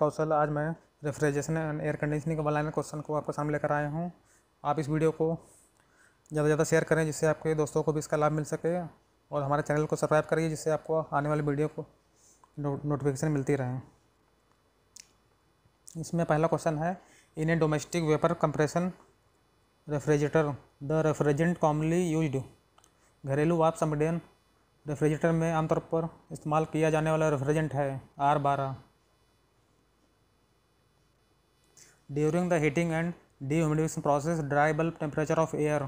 कौशल आज मैं refrigeration and air conditioning का वन क्वेश्चन को आपके सामने लेकर आया हूँ आप इस वीडियो को ज़्यादा से ज़्यादा शेयर करें जिससे आपके दोस्तों को भी इसका लाभ मिल सके और हमारे चैनल को सब्सक्राइब करिए जिससे आपको आने वाली वीडियो को नो, नोटिफिकेशन मिलती रहे इसमें पहला क्वेश्चन है in a domestic vapour compression refrigerator the refrigerant commonly use घरेलू वाप संपीडन रेफ्रिजरेटर में आमतौर पर इस्तेमाल किया जाने वाला रेफ्रिजरेंट है आर बारह during the heating and dehumidification process dry bulb temperature of air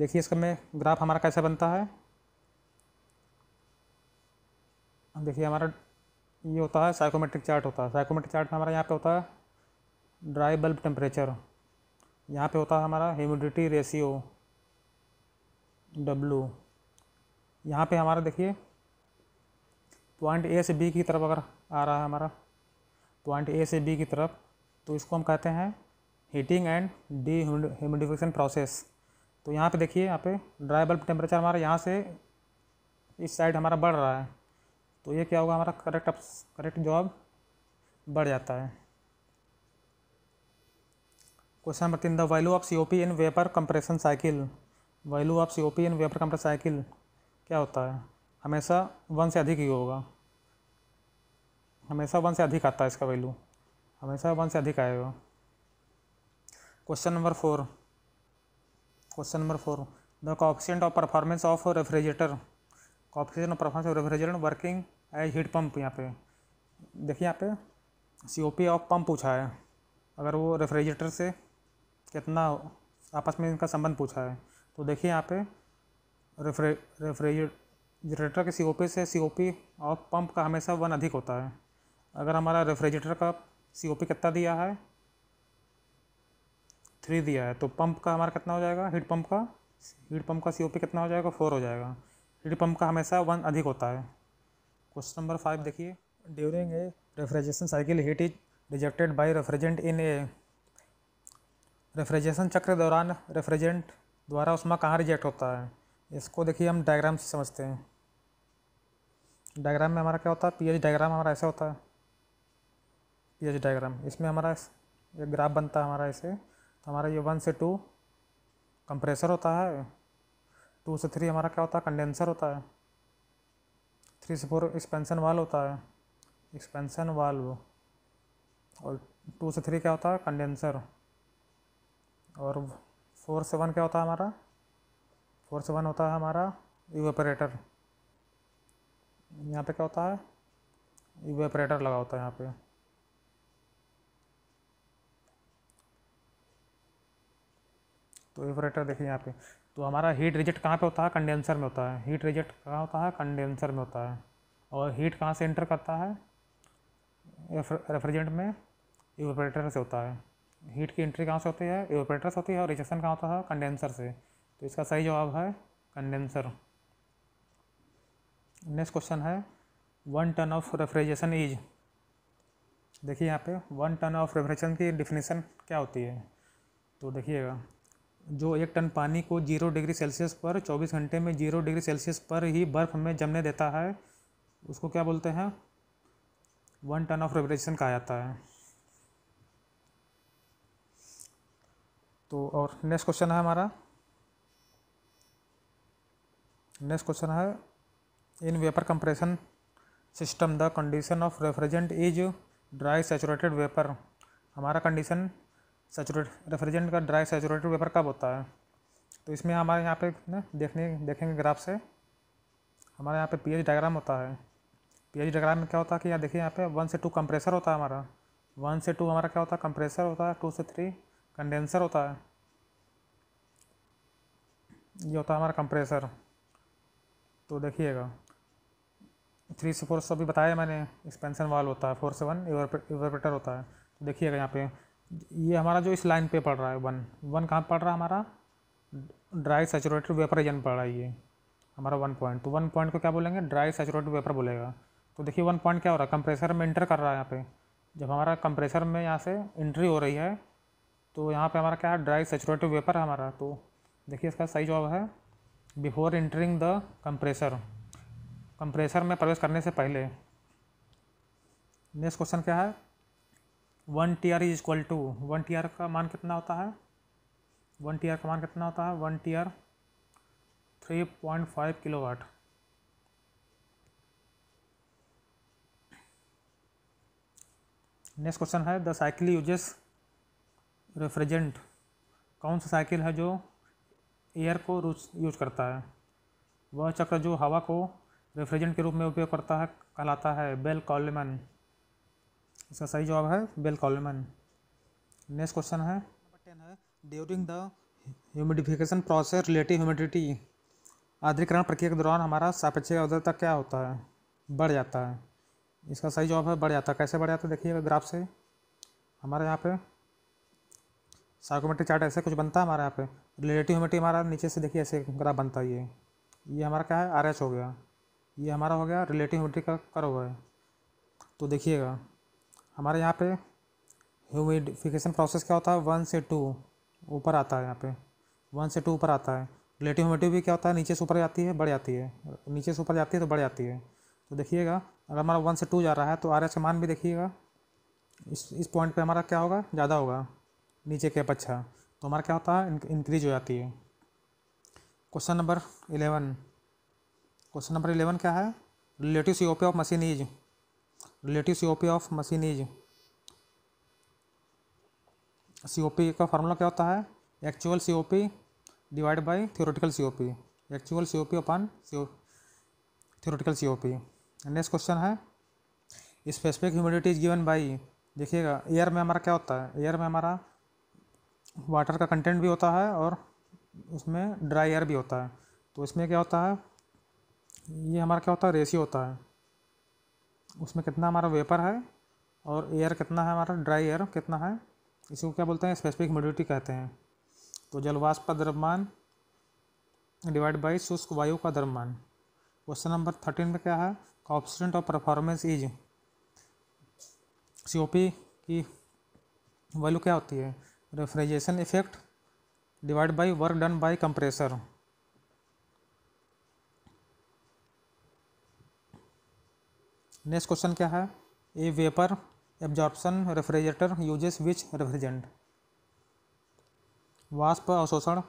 देखिए इसका में ग्राफ हमारा कैसा बनता है देखिए हमारा ये होता है साइकोमेट्रिक चार्ट होता है साइकोमेट्रिक चार्ट में हमारा यहाँ पे होता है ड्राई बल्ब टेम्परेचर यहाँ पे होता है हमारा ह्यूमिडिटी रेशियो डब्लू यहाँ पे हमारा देखिए पॉइंट ए से बी की तरफ अगर आ रहा है हमारा पॉइंट ए से बी की तरफ तो इसको हम कहते हैं heating and dehumidification process तो यहाँ पे देखिए यहाँ पे ड्राई बल्ब टेम्परेचर हमारा यहाँ से इस साइड हमारा बढ़ रहा है तो ये क्या होगा हमारा करेक्ट करेक्ट जॉब बढ़ जाता है क्वेश्चन नंबर तीन the value of C O P in vapour compression cycle value of C O P in vapour compression cycle क्या होता है हमेशा वन से अधिक ही होगा हमेशा वन से अधिक आता है इसका वैल्यू हमेशा वन से अधिक आएगा question number four question number four the coefficient of performance of refrigerator coefficient of performance of refrigerator working as heat pump यहाँ पे देखिए यहाँ पे C O P of pump पूछा है अगर वो रेफ्रिजरेटर से कितना आपस में इनका संबंध पूछा है तो देखिए यहाँ पे रेफ्रिजरेटर के सी ओ पी से C O P of pump का हमेशा वन अधिक होता है अगर हमारा रेफ्रिजरेटर का सी ओ पी कितना दिया है थ्री दिया है तो पंप का हमारा कितना हो जाएगा हीट पंप का हीट पंप का सी ओ पी कितना हो जाएगा फोर हो जाएगा हीट पंप का हमेशा वन अधिक होता है क्वेश्चन नंबर फाइव देखिए during a refrigeration cycle heat is rejected by refrigerant in a refrigeration चक्र के दौरान रेफ्रिजरेंट द्वारा उसमें कहाँ रिजेक्ट होता है इसको देखिए हम डायग्राम से समझते हैं डायग्राम में हमारा क्या होता है पीएच डायग्राम हमारा ऐसा होता है पी एच डाइग्राम इसमें हमारा ये ग्राफ बनता है हमारा ऐसे तो हमारा ये वन से टू कंप्रेसर होता है टू से थ्री हमारा क्या होता है कंडेंसर होता है थ्री से फोर एक्सपेंसन वाल होता है एक्सपेंसन वाल्व और टू से थ्री क्या होता है कंडेंसर और फोर से वन क्या होता है हमारा फोर से वन होता है हमारा इवेपरेटर यहाँ पे क्या होता है इवेपरेटर लगा होता है यहाँ पे तो एवरेटर देखिए यहाँ पे तो हमारा हीट रिजेक्ट कहाँ पे होता है कंडेंसर में होता है हीट रिजेक्ट कहाँ होता है कंडेंसर में होता है और हीट कहाँ से एंटर करता है रेफ्रिजरेंट में एवरेटर से होता है हीट की एंट्री कहाँ से होती है एवोपरेटर से होती है और रिजेक्शन कहाँ होता है कंडेंसर से तो इसका सही जवाब है कंडेंसर नेक्स्ट क्वेश्चन है one ton of refrigeration is देखिए यहाँ पे वन टन ऑफ रेफ्रिजरेशन की डिफिनेशन क्या होती है तो देखिएगा जो एक टन पानी को जीरो डिग्री सेल्सियस पर चौबीस घंटे में जीरो डिग्री सेल्सियस पर ही बर्फ़ में जमने देता है उसको क्या बोलते हैं वन टन ऑफ रेवरेशन कहा जाता है तो और नेक्स्ट क्वेश्चन है हमारा नेक्स्ट क्वेश्चन है in vapour compression system the condition of refrigerant is dry saturated vapour हमारा कंडीशन सेचुरेट रेफ्रिजरेंट का ड्राई सेचुरेटेड वेपर कब होता है तो इसमें हमारे यहाँ पे ना देखने देखेंगे ग्राफ से हमारे यहाँ पे पीएच डायग्राम होता है पीएच डायग्राम में क्या होता है कि यहाँ देखिए यहाँ पे वन से टू कंप्रेसर होता है हमारा वन से टू हमारा क्या होता है कंप्रेसर होता है टू से थ्री कंडेंसर होता है ये होता है हमारा कंप्रेसर तो देखिएगा थ्री से फोर से भी बताया मैंने एक्सपेंसन वाल होता है फोर से वन एवरपेटर होता है तो देखिएगा यहाँ पर ये हमारा जो इस लाइन पे पड़ रहा है वन वन कहाँ पड़ रहा है हमारा ड्राई सेचुरेटेड वेपराइजन पड़ रहा है ये हमारा वन पॉइंट तो वन पॉइंट को क्या बोलेंगे ड्राई सेचुरेटेड वेपर बोलेगा तो देखिए वन पॉइंट क्या हो रहा है कंप्रेसर में इंटर कर रहा है यहाँ पे जब हमारा कंप्रेसर में यहाँ से एंट्री हो रही है तो यहाँ पे हमारा क्या है ड्राई सेचुरेटेड वेपर है हमारा तो देखिए इसका सही जवाब है before entering the compressor compressor में प्रवेश करने से पहले नेक्स्ट क्वेश्चन क्या है one T R is equal to one T R का मान कितना होता है वन टी आर का मान कितना होता है one T R three point five kilowatt next question है द साइकिल यूजेस रेफ्रिजेंट कौन सा साइकिल है जो एयर को यूज करता है वह चक्र जो हवा को रेफ्रिजेंट के रूप में उपयोग करता है कहलाता है बेल कॉलमन इसका सही जवाब है बेल कॉलमन नेक्स्ट क्वेश्चन है नंबर टेन है during the humidification process relative humidity आर्द्रीकरण प्रक्रिया के दौरान हमारा सापेक्षिक आर्द्रता क्या होता है बढ़ जाता है इसका सही जवाब है बढ़ जाता है कैसे बढ़ जाता है देखिएगा ग्राफ से हमारे यहाँ पे साइकोमेट्रिक चार्ट ऐसे कुछ बनता है हमारे यहाँ पे रिलेटिव ह्यूमिडिटी हमारा नीचे से देखिए ऐसे ग्राफ बनता है ये ये हमारा क्या है आर हो गया ये हमारा हो गया रिलेटिव ह्यूमिडिटी का कर्व है तो देखिएगा हमारे यहाँ पे ह्यूमिडिफिकेशन प्रोसेस क्या होता है वन से टू ऊपर आता है यहाँ पे वन से टू ऊपर आता है रिलेटिव ह्यूमिडिटी भी क्या होता है नीचे से ऊपर जाती है बढ़ जाती है नीचे से ऊपर जाती है तो बढ़ जाती है तो देखिएगा अगर हमारा वन से टू जा रहा है तो आर एच का मान भी देखिएगा इस इस पॉइंट पे हमारा क्या होगा ज़्यादा होगा नीचे के पच्छा तो हमारा क्या होता है इंक्रीज हो जाती है question number eleven question number eleven क्या है relative C O P of machine is relative C O P of machine is C O P का फार्मूला क्या होता है actual C O P divide by theoretical C O P actual C O P upon C O theoretical C O P next question है specific humidity is given by देखिएगा air में हमारा क्या होता है एयर में हमारा वाटर का कंटेंट भी होता है और उसमें ड्राई एयर भी होता है तो इसमें क्या होता है ये हमारा क्या होता है रेशियो होता है उसमें कितना हमारा वेपर है और एयर कितना है हमारा ड्राई एयर कितना है इसको क्या बोलते हैं स्पेसिफिक ह्यूमिडिटी कहते हैं तो जलवाष्प का द्रव्यमान डिवाइड बाई शुष्क वायु का द्रव्यमान क्वेश्चन नंबर थर्टीन में क्या है coefficient of performance is C की वैल्यू क्या होती है refrigeration effect divide by work done by compressor next question क्या है a vapour absorption refrigerator uses which refrigerant वाष्प अवशोषण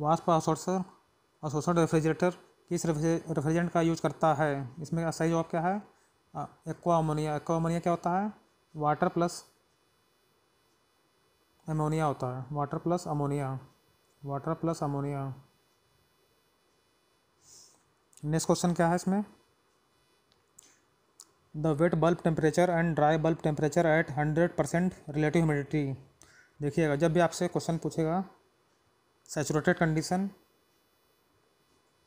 वाष्प अवशोषण अवशोषण रेफ्रिजरेटर किस रेफ्रिजरेंट का यूज करता है इसमें सही जवाब क्या है एक्वा अमोनिया एक्वा अमोनिया क्या होता है वाटर प्लस अमोनिया होता है water plus ammonia water plus ammonia next question क्या है इसमें the wet bulb temperature and dry bulb temperature at hundred percent relative humidity देखिएगा जब भी आपसे क्वेश्चन पूछेगा saturated condition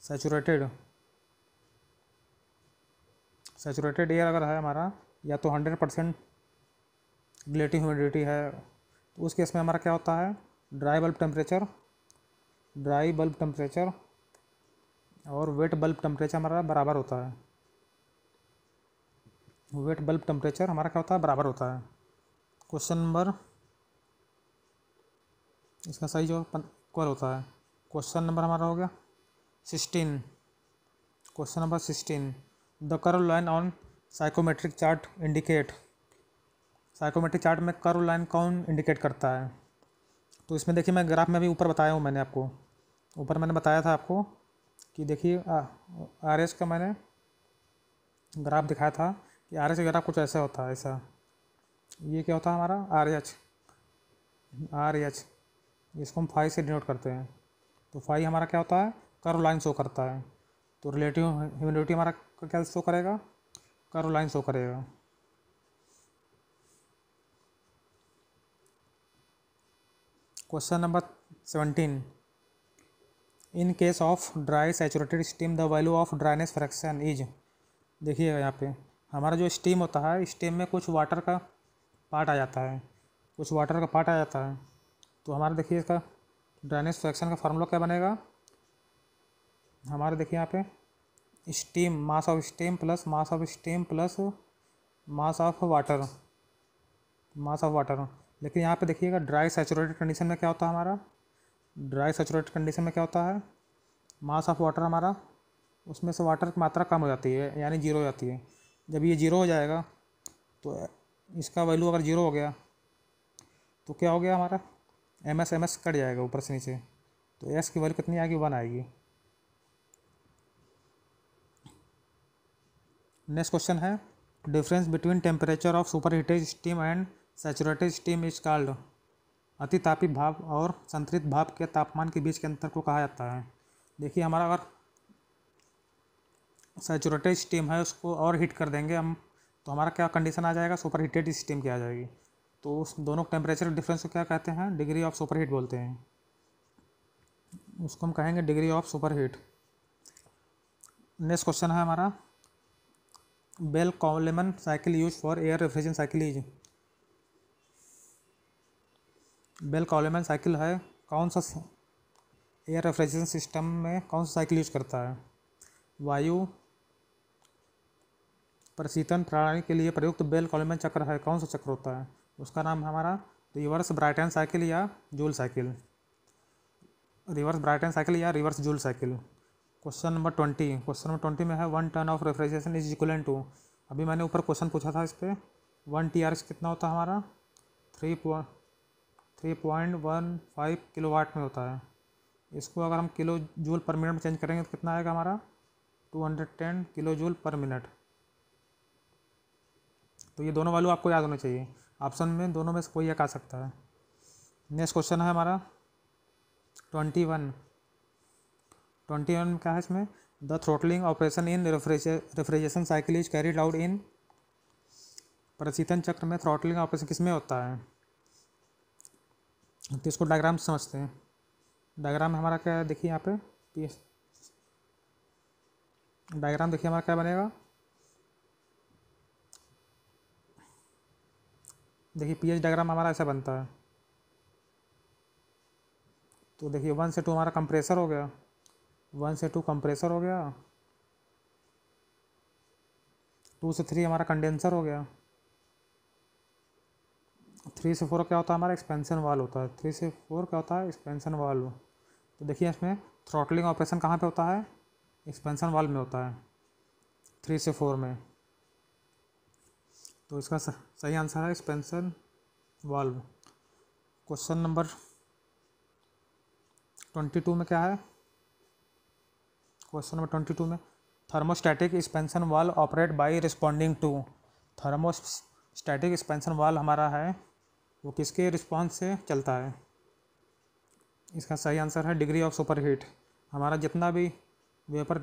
saturated saturated air अगर है हमारा या तो हंड्रेड परसेंट रिलेटिव ह्यूमिडिटी है तो उस केस में हमारा क्या होता है dry bulb temperature dry bulb temperature और वेट बल्ब टेम्परेचर हमारा बराबर होता है वेट बल्ब टेम्परेचर हमारा क्या होता है बराबर होता है क्वेश्चन नंबर इसका सही जो इक्वल होता है क्वेश्चन नंबर हमारा हो गया sixteen question number sixteen the curve line on psychrometric chart indicate psychrometric chart में कर्व लाइन कौन इंडिकेट करता है तो इसमें देखिए मैं ग्राफ में भी ऊपर बताया हूँ मैंने आपको ऊपर मैंने बताया था आपको कि देखिए आर एस का मैंने ग्राफ दिखाया था कि आर एस का ग्राफ कुछ ऐसा होता है ऐसा ये क्या होता है हमारा आर एच आर एच इसको हम फाइव से डिनोट करते हैं तो फाइव हमारा क्या होता है कर्व लाइन शो करता है तो रिलेटिव ह्यूमिडिटी हमारा क्या शो करेगा कर्व लाइन शो करेगा question number seventeen in case of dry saturated steam the value of dryness fraction is देखिएगा यहाँ पे हमारा जो स्टीम होता है स्टीम में कुछ वाटर का पार्ट आ जाता है कुछ वाटर का पार्ट आ जाता है तो हमारा देखिए इसका ड्राइनेस फ्रैक्शन का फार्मूला क्या बनेगा हमारा देखिए यहाँ पे steam mass of steam plus mass of steam plus mass of water mass of water लेकिन यहाँ पे देखिएगा ड्राई सेचुरेटेड कंडीशन में क्या होता है हमारा ड्राई सेचुरेटेड कंडीशन में क्या होता है मास ऑफ वाटर हमारा उसमें से वाटर की मात्रा कम हो जाती है यानी जीरो हो जाती है जब ये जीरो हो जाएगा तो इसका वैल्यू अगर जीरो हो गया तो क्या हो गया हमारा M S M S cut जाएगा ऊपर से नीचे तो एस की वैल्यू कितनी आएगी वन आएगी नेक्स्ट क्वेश्चन है difference between temperature of superheated steam and saturated steam is called अतितापी भाप और संतृत भाप के तापमान के बीच के अंतर को कहा जाता है देखिए हमारा अगर सैचुरेटेड स्टीम है उसको और हीट कर देंगे हम तो हमारा क्या कंडीशन आ जाएगा सुपर हीटेड स्टीम की आ जाएगी तो उस दोनों टेम्परेचर डिफरेंस को क्या कहते हैं डिग्री ऑफ सुपर हीट बोलते हैं उसको हम कहेंगे degree of superheat next question है हमारा Bell Coleman cycle use for air refrigeration cycle use Bell Coleman cycle है कौन सा एयर रेफ्रिजरेशन सिस्टम में कौन सा साइकिल यूज करता है वायु प्रशीतन प्रणाली के लिए प्रयुक्त बेल कॉलेमन चक्र है कौन सा चक्र होता है उसका नाम है हमारा रिवर्स ब्राइटन साइकिल या Joule cycle reverse Brayton cycle या reverse Joule cycle question number twenty question number twenty में है one ton of refrigeration is equal to अभी मैंने ऊपर क्वेश्चन पूछा था इस पर वन टी आर कितना होता है हमारा three three point one five kilowatt में होता है इसको अगर हम किलो जूल पर मिनट में चेंज करेंगे तो कितना आएगा हमारा two hundred ten kilojoule per minute तो ये दोनों वालू आपको याद होना चाहिए ऑप्शन में दोनों में से कोई एक आ सकता है नेक्स्ट क्वेश्चन है हमारा ट्वेंटी वन ट्वेंटी वन क्या है इसमें the throttling operation in refrigeration cycle is carried out in प्रशीतन चक्र में थ्रोटलिंग ऑपरेशन किस में होता है तो इसको डायग्राम समझते हैं डायग्राम हमारा क्या है देखिए यहाँ पे पी तो डायग्राम देखिए हमारा क्या बनेगा देखिए पीएच डायग्राम हमारा ऐसा बनता है तो देखिए वन से टू हमारा कंप्रेसर हो गया वन से टू कंप्रेसर हो गया टू से थ्री हमारा कंडेंसर हो गया थ्री से फोर क्या होता है हमारा एक्सपेंसन वाल होता है थ्री से फोर क्या होता है एक्सपेंसन वाल तो देखिए इसमें थ्रॉटलिंग ऑपरेशन कहाँ पे होता है एक्सपेंसन वाल में होता है थ्री से फोर में तो इसका सही आंसर है expansion valve question number twenty two में क्या है क्वेश्चन नंबर ट्वेंटी टू में thermostatic expansion valve operate by responding to thermostatic expansion valve हमारा है वो किसके रिस्पॉन्स से चलता है इसका सही आंसर है डिग्री ऑफ सुपर हीट हमारा जितना भी वेपर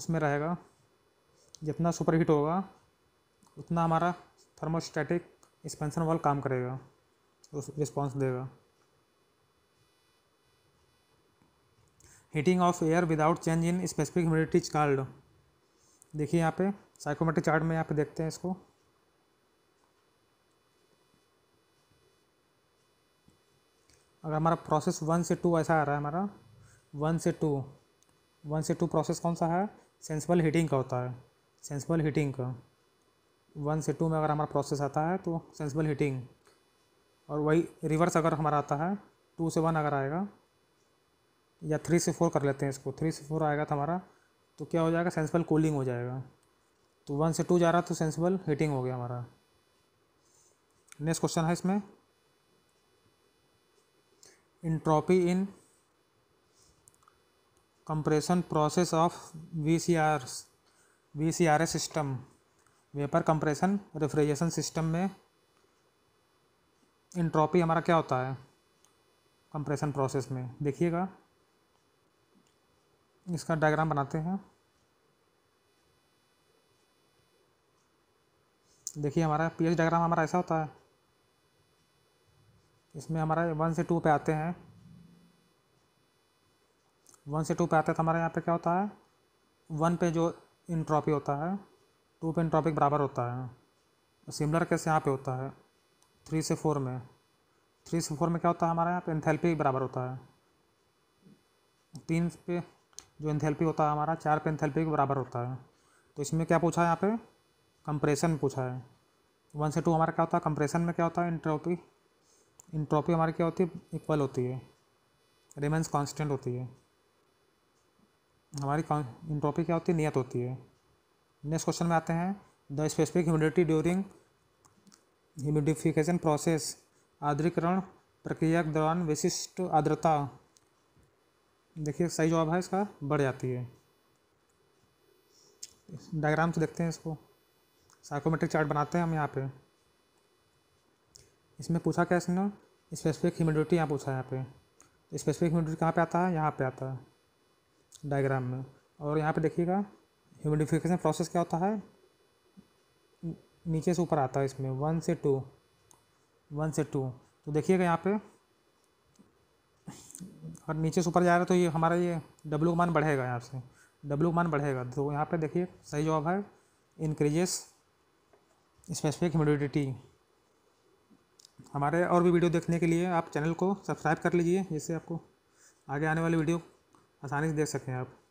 उसमें रहेगा जितना सुपर हीट होगा उतना हमारा थर्मोस्टैटिक एक्सपेंसन वाल काम करेगा उस रिस्पॉन्स देगा heating of air without change in specific humidity card देखिए यहाँ पे साइकोमेट्रिक चार्ट में यहाँ पे देखते हैं इसको अगर हमारा प्रोसेस वन से टू ऐसा आ रहा है हमारा वन से टू वन से टू प्रोसेस कौन सा है सेंसिबल हीटिंग का होता है सेंसिबल हीटिंग का वन से टू में अगर हमारा प्रोसेस आता है तो सेंसिबल हीटिंग और वही रिवर्स अगर हमारा आता है टू से वन अगर आएगा या थ्री से फोर कर लेते हैं इसको थ्री से फोर आएगा तो हमारा तो क्या हो जाएगा सेंसिबल कूलिंग हो जाएगा तो वन से टू जा रहा तो सेंसिबल हीटिंग हो गया हमारा नेक्स्ट क्वेश्चन है इसमें V C R V C R S system vapour compression refrigeration system में इंट्रॉपी हमारा क्या होता है कंप्रेशन प्रोसेस में देखिएगा इसका डायग्राम बनाते हैं देखिए हमारा पीएच डायग्राम हमारा ऐसा होता है इसमें हमारा वन से टू पे आते हैं वन से टू पे आते हैं तो हमारे यहाँ पे क्या होता है वन पे जो इंट्रॉपी होता है टू पे इंट्रॉपिक बराबर होता है सिमिलर कैसे यहाँ पे होता है थ्री से फोर में थ्री से फोर में क्या होता है हमारे यहाँ पे एंथेल्पी बराबर होता है तीन पे जो एंथेल्पी होता है हमारा चार पे इनथेलपी के बराबर होता है तो इसमें क्या पूछा है यहाँ पे कंप्रेशन पूछा है वन से टू हमारा क्या होता है कंप्रेशन में क्या होता है इंट्रोपी इंट्रॉपी हमारी क्या होती है इक्वल होती है रिमेंस कांस्टेंट होती है हमारी इंट्रॉपी क्या होती है नियत होती है नेक्स्ट क्वेश्चन में आते हैं the specific humidity during humidification process आर्द्रीकरण प्रक्रिया के दौरान विशिष्ट आर्द्रता देखिए सही जवाब है इसका बढ़ जाती है डायग्राम से देखते हैं इसको साइकोमेट्रिक चार्ट बनाते हैं हम यहाँ पे इसमें पूछा क्या इसने स्पेसिफिक ह्यूमिडिटी यहाँ पूछा है यहाँ पे स्पेसिफिक ह्यूमिडिटी कहाँ पे आता है यहाँ पे आता है डायग्राम में और यहाँ पे देखिएगा ह्यूमिडिफिकेशन प्रोसेस क्या होता है नीचे से ऊपर आता है इसमें वन से टू वन से टू तो देखिएगा यहाँ पे और नीचे से ऊपर जा रहा है तो ये हमारा ये डब्लू का मान बढ़ेगा यहाँ से डब्लू मान बढ़ेगा तो यहाँ पे देखिए सही जवाब है इंक्रीजेस स्पेसिफिक ह्यूमिडिटी हमारे और भी वीडियो देखने के लिए आप चैनल को सब्सक्राइब कर लीजिए जिससे आपको आगे आने वाली वीडियो आसानी से देख सकें आप